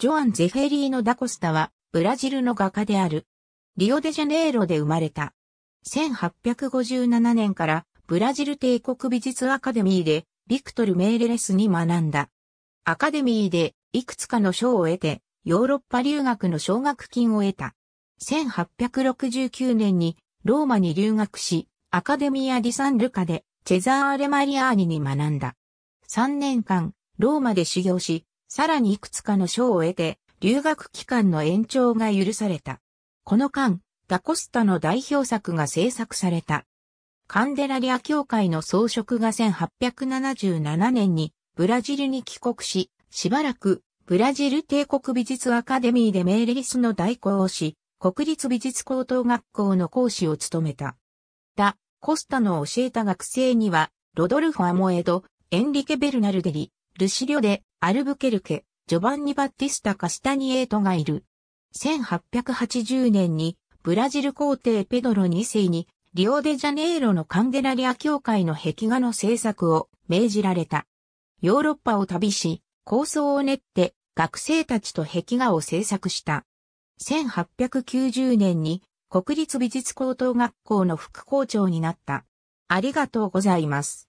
ジョアン・ゼフェリーノ・ダコスタは、ブラジルの画家である。リオデジャネイロで生まれた。1857年から、ブラジル帝国美術アカデミーで、ビクトル・メーレレスに学んだ。アカデミーで、いくつかの賞を得て、ヨーロッパ留学の奨学金を得た。1869年に、ローマに留学し、アカデミア・ディ・サン・ルカで、チェザーレ・マリアーニに学んだ。3年間、ローマで修行し、さらにいくつかの賞を得て、留学期間の延長が許された。この間、ダコスタの代表作が制作された。カンデラリア教会の装飾が1877年にブラジルに帰国し、しばらくブラジル帝国美術アカデミーでメーレリスの代行をし、国立美術高等学校の講師を務めた。ダ・コスタの教えた学生には、ロドルフ・アモエド、エンリケ・ベルナルデリ、ルシリョデ、アルブケルケ、ジョバンニ・バッティスタ・カスタニエートがいる。1880年にブラジル皇帝ペドロ2世にリオデジャネイロのカンデラリア教会の壁画の制作を命じられた。ヨーロッパを旅し、構想を練って学生たちと壁画を制作した。1890年に国立美術高等学校の副校長になった。ありがとうございます。